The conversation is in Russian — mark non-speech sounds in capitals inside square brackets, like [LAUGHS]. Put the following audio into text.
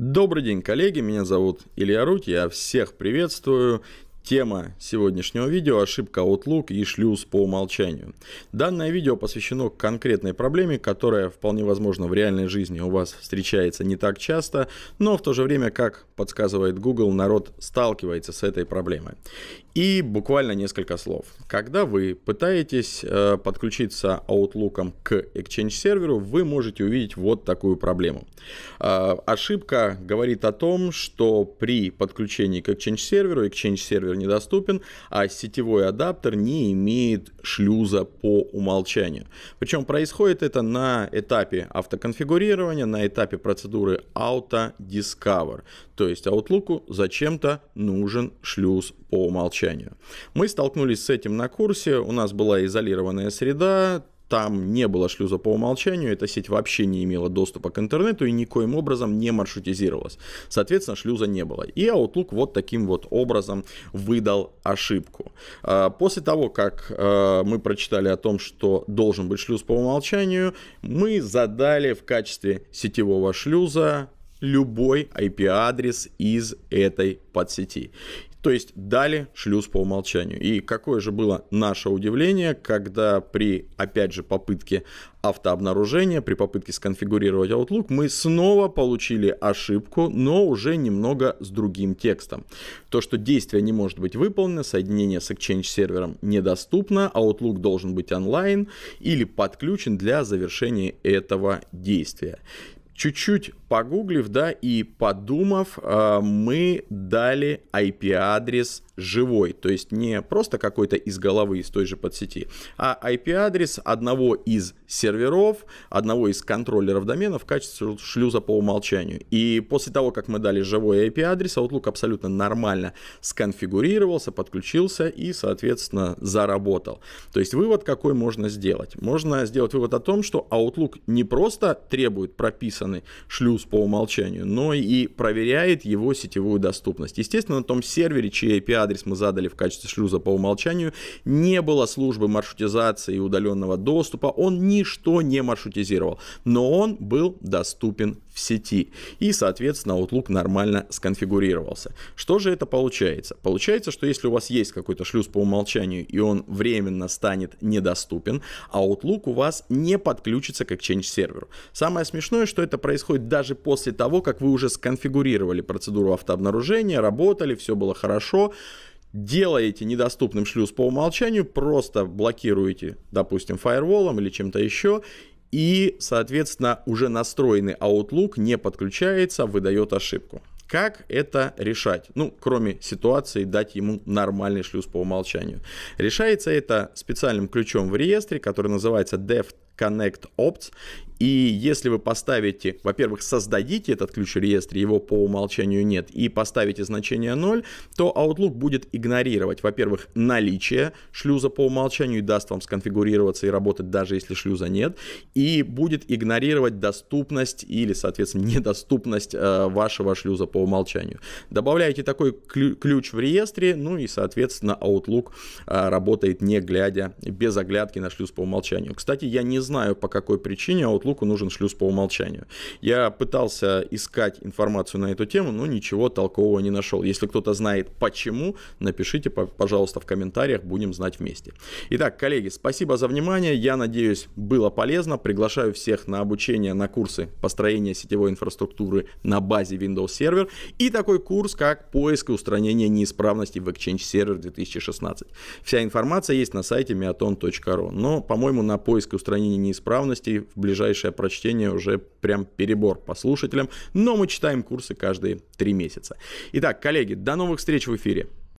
Добрый день, коллеги, меня зовут Илья Руть, я всех приветствую. Тема сегодняшнего видео – ошибка Outlook и шлюз по умолчанию. Данное видео посвящено конкретной проблеме, которая вполне возможно в реальной жизни у вас встречается не так часто, но в то же время, как подсказывает Google, народ сталкивается с этой проблемой. И буквально несколько слов. Когда вы пытаетесь э, подключиться Outlook к Exchange серверу, вы можете увидеть вот такую проблему. Э, ошибка говорит о том, что при подключении к Exchange серверу Exchange сервер недоступен, а сетевой адаптер не имеет шлюза по умолчанию. Причем происходит это на этапе автоконфигурирования, на этапе процедуры Auto Discover. То есть Outlook зачем-то нужен шлюз по умолчанию молчанию. Мы столкнулись с этим на курсе, у нас была изолированная среда, там не было шлюза по умолчанию, эта сеть вообще не имела доступа к интернету и никоим образом не маршрутизировалась. Соответственно, шлюза не было. И Outlook вот таким вот образом выдал ошибку. А, после того, как а, мы прочитали о том, что должен быть шлюз по умолчанию, мы задали в качестве сетевого шлюза любой IP-адрес из этой подсети. То есть дали шлюз по умолчанию. И какое же было наше удивление, когда при, опять же, попытке автообнаружения, при попытке сконфигурировать Outlook, мы снова получили ошибку, но уже немного с другим текстом. То, что действие не может быть выполнено, соединение с Exchange сервером недоступно, а Outlook должен быть онлайн или подключен для завершения этого действия. Чуть-чуть погуглив, да, и подумав, а, мы дали IP-адрес живой, то есть не просто какой-то из головы, из той же подсети, а IP-адрес одного из серверов, одного из контроллеров домена в качестве шлюза по умолчанию. И после того, как мы дали живой IP-адрес, Outlook абсолютно нормально сконфигурировался, подключился и, соответственно, заработал. То есть вывод какой можно сделать? Можно сделать вывод о том, что Outlook не просто требует прописанный шлюз по умолчанию, но и проверяет его сетевую доступность. Естественно, на том сервере, чей IP-адрес адрес мы задали в качестве шлюза по умолчанию, не было службы маршрутизации и удаленного доступа, он ничто не маршрутизировал, но он был доступен в сети. И, соответственно, Outlook нормально сконфигурировался. Что же это получается? Получается, что если у вас есть какой-то шлюз по умолчанию, и он временно станет недоступен, а Outlook у вас не подключится к Exchange серверу. Самое смешное, что это происходит даже после того, как вы уже сконфигурировали процедуру автообнаружения, работали, все было хорошо, делаете недоступным шлюз по умолчанию, просто блокируете, допустим, фаерволом или чем-то еще, и, соответственно, уже настроенный Outlook не подключается, выдает ошибку. Как это решать? Ну, кроме ситуации, дать ему нормальный шлюз по умолчанию. Решается это специальным ключом в реестре, который называется Dev Connect и если вы поставите, во-первых, создадите этот ключ в реестре, его по умолчанию нет, и поставите значение 0, то Outlook будет игнорировать, во-первых, наличие шлюза по умолчанию и даст вам сконфигурироваться и работать, даже если шлюза нет, и будет игнорировать доступность или, соответственно, [LAUGHS] недоступность э, вашего шлюза по умолчанию. Добавляете такой ключ в реестре, ну и, соответственно, Outlook э, работает не глядя, без оглядки на шлюз по умолчанию. Кстати, я не знаю, по какой причине Outlook луку нужен шлюз по умолчанию. Я пытался искать информацию на эту тему, но ничего толкового не нашел. Если кто-то знает почему, напишите, пожалуйста, в комментариях, будем знать вместе. Итак, коллеги, спасибо за внимание, я надеюсь, было полезно. Приглашаю всех на обучение, на курсы построения сетевой инфраструктуры на базе Windows Server и такой курс, как поиск и устранение неисправностей в Exchange Server 2016. Вся информация есть на сайте miaton.ru. но, по-моему, на поиск и устранение неисправностей в ближайшее ближайшее прочтение уже прям перебор по слушателям, но мы читаем курсы каждые три месяца. Итак, коллеги, до новых встреч в эфире.